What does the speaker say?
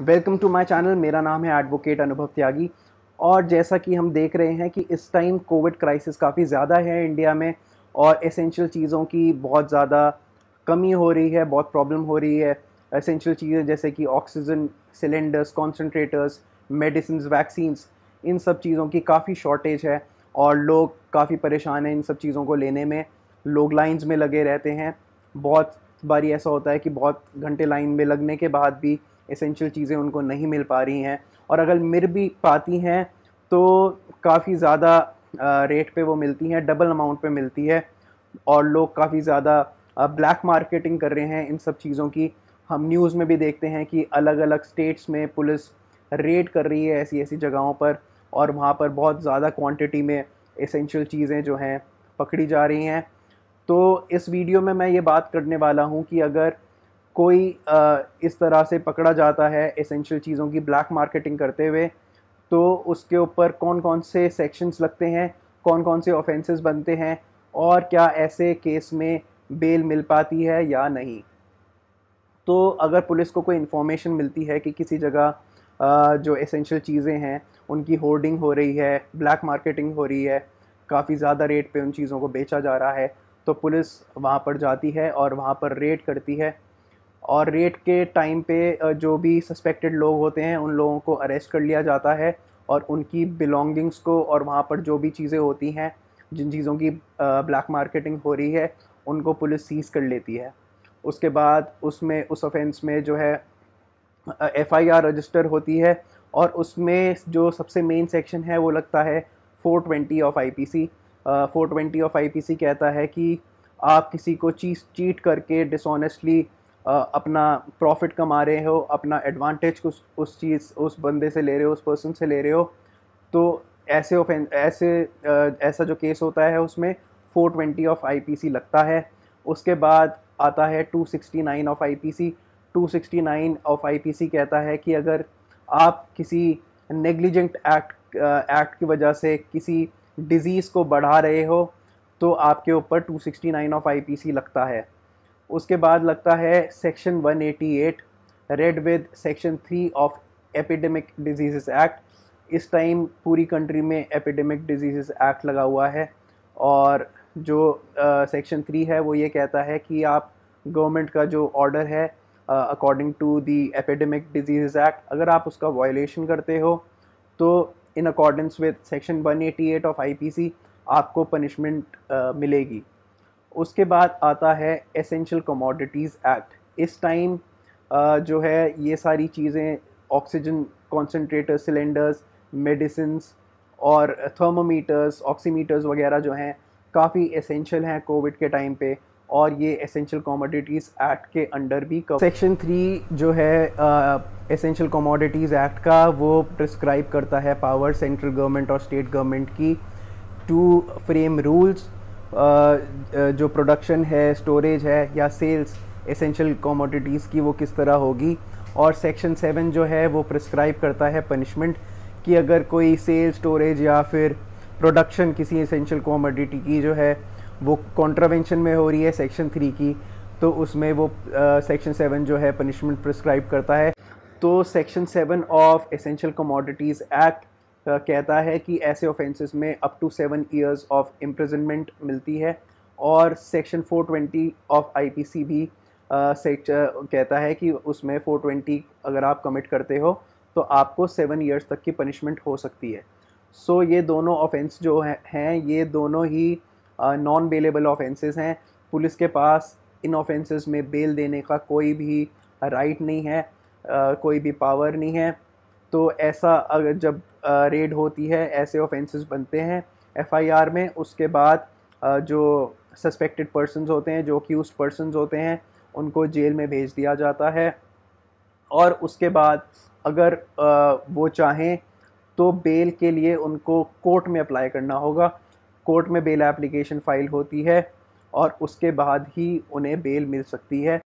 welcome to my channel मेरा नाम है एडवोकेट अनुभव त्यागी और जैसा कि हम देख रहे हैं कि इस टाइम कोविड क्राइसिस काफ़ी ज़्यादा है इंडिया में और एसेंशियल चीज़ों की बहुत ज़्यादा कमी हो रही है बहुत प्रॉब्लम हो रही है एसेंशियल चीज़ें जैसे कि oxygen cylinders concentrators medicine vaccines इन सब चीज़ों की काफ़ी शॉर्टेज है और लोग काफ़ी परेशान हैं इन सब चीज़ों को लेने में लोग लाइन्स में लगे रहते हैं बहुत बारी ऐसा होता है कि बहुत घंटे लाइन में लगने के बाद भी इसेंशियल चीज़ें उनको नहीं मिल पा रही हैं और अगर मिल भी पाती हैं तो काफ़ी ज़्यादा रेट पे वो मिलती हैं डबल अमाउंट पे मिलती है और लोग काफ़ी ज़्यादा ब्लैक मार्केटिंग कर रहे हैं इन सब चीज़ों की हम न्यूज़ में भी देखते हैं कि अलग अलग स्टेट्स में पुलिस रेड कर रही है ऐसी ऐसी जगहों पर और वहाँ पर बहुत ज़्यादा क्वांटिटी में इसेंशियल चीज़ें जो हैं पकड़ी जा रही हैं तो इस वीडियो में मैं ये बात करने वाला हूँ कि अगर कोई इस तरह से पकड़ा जाता है एसेंशियल चीज़ों की ब्लैक मार्केटिंग करते हुए तो उसके ऊपर कौन कौन से सेक्शंस लगते हैं कौन कौन से ऑफेंसेस बनते हैं और क्या ऐसे केस में बेल मिल पाती है या नहीं तो अगर पुलिस को कोई इन्फॉर्मेशन मिलती है कि किसी जगह जो एसेंशियल चीज़ें हैं उनकी होर्डिंग हो रही है ब्लैक मार्केटिंग हो रही है काफ़ी ज़्यादा रेट पे उन चीज़ों को बेचा जा रहा है तो पुलिस वहाँ पर जाती है और वहाँ पर रेड करती है और रेट के टाइम पे जो भी सस्पेक्टेड लोग होते हैं उन लोगों को अरेस्ट कर लिया जाता है और उनकी बिलोंगिंग्स को और वहाँ पर जो भी चीज़ें होती हैं जिन चीज़ों की ब्लैक मार्केटिंग हो रही है उनको पुलिस सीज़ कर लेती है उसके बाद उसमें उस ऑफेंस में जो है एफ़ आई आर रजिस्टर होती है और उसमें जो सबसे मेन सेक्शन है वो लगता है four twenty of I P C four twenty of I P C कहता है कि आप किसी को चीज चीट करके डिसऑनेस्टली अपना प्रॉफिट कमा रहे हो अपना एडवांटेज कुछ उस चीज़ उस बंदे से ले रहे हो उस पर्सन से ले रहे हो तो ऐसे ऑफें ऐसे ऐसा जो केस होता है उसमें 420 ऑफ आईपीसी लगता है उसके बाद आता है 269 ऑफ आईपीसी 269 ऑफ आईपीसी कहता है कि अगर आप किसी नेग्लिजेंट एक्ट एक्ट की वजह से किसी डिज़ीज़ को बढ़ा रहे हो तो आपके ऊपर 269 ऑफ आईपीसी लगता है उसके बाद लगता है section 188 read with section three of epidemic disease act इस टाइम पूरी कंट्री में एपिडेमिक डिजीज़ एक्ट लगा हुआ है और जो सेक्शन थ्री है वो ये कहता है कि आप गवर्नमेंट का जो ऑर्डर है according to the epidemic disease act अगर आप उसका वॉयलेशन करते हो तो in accordance with section 188 of IPC आपको पनिशमेंट uh, मिलेगी उसके बाद आता है एसेंशियल कमोडिटीज़ एक्ट इस टाइम जो है ये सारी चीज़ें ऑक्सीजन कॉन्सेंट्रेटर सिलेंडर्स मेडिसिन और थर्मोमीटर्स ऑक्सीमीटर्स वगैरह जो हैं काफ़ी एसेंशियल हैं कोविड के टाइम पे और ये एसेंशियल कमोडिटीज़ एक्ट के अंडर भी सेक्शन थ्री जो है एसेंशियल कमोडिटीज़ एक्ट का वो प्रिस्क्राइब करता है पावर सेंट्रल गवर्नमेंट और स्टेट गवर्नमेंट की टू फ्रेम रूल्स जो प्रोडक्शन है स्टोरेज है या सेल्स एसेंशियल कॉमोडिटीज़ की वो किस तरह होगी और सेक्शन सेवन जो है वो प्रिस्क्राइब करता है पनिशमेंट कि अगर कोई सेल स्टोरेज या फिर प्रोडक्शन किसी एसेंशियल कॉमोडिटी की जो है वो कॉन्ट्रावेंशन में हो रही है सेक्शन थ्री की तो उसमें वो सेक्शन सेवन जो है पनिशमेंट प्रिस्क्राइब करता है तो section seven of essential commodities act कहता है कि ऐसे ऑफेंसेस में up to seven years of imprisonment मिलती है और सेक्शन 420 ऑफ आईपीसी भी सेक्शन कहता है कि उसमें 420 अगर आप कमिट करते हो तो आपको सेवन ईयर्स तक की पनिशमेंट हो सकती है सो so, ये दोनों ऑफेंस जो हैं है, ये दोनों ही नॉन बेलेबल ऑफेंसेस हैं पुलिस के पास इन ऑफेंसेस में बेल देने का कोई भी राइट नहीं है कोई भी पावर नहीं है तो ऐसा अगर जब रेड होती है ऐसे ऑफेंसेस बनते हैं एफआईआर में उसके बाद जो सस्पेक्टेड पर्सनस होते हैं जो कि उस पर्सनस होते हैं उनको जेल में भेज दिया जाता है और उसके बाद अगर वो चाहें तो बेल के लिए उनको कोर्ट में अप्लाई करना होगा कोर्ट में बेल एप्लीकेशन फ़ाइल होती है और उसके बाद ही उन्हें बेल मिल सकती है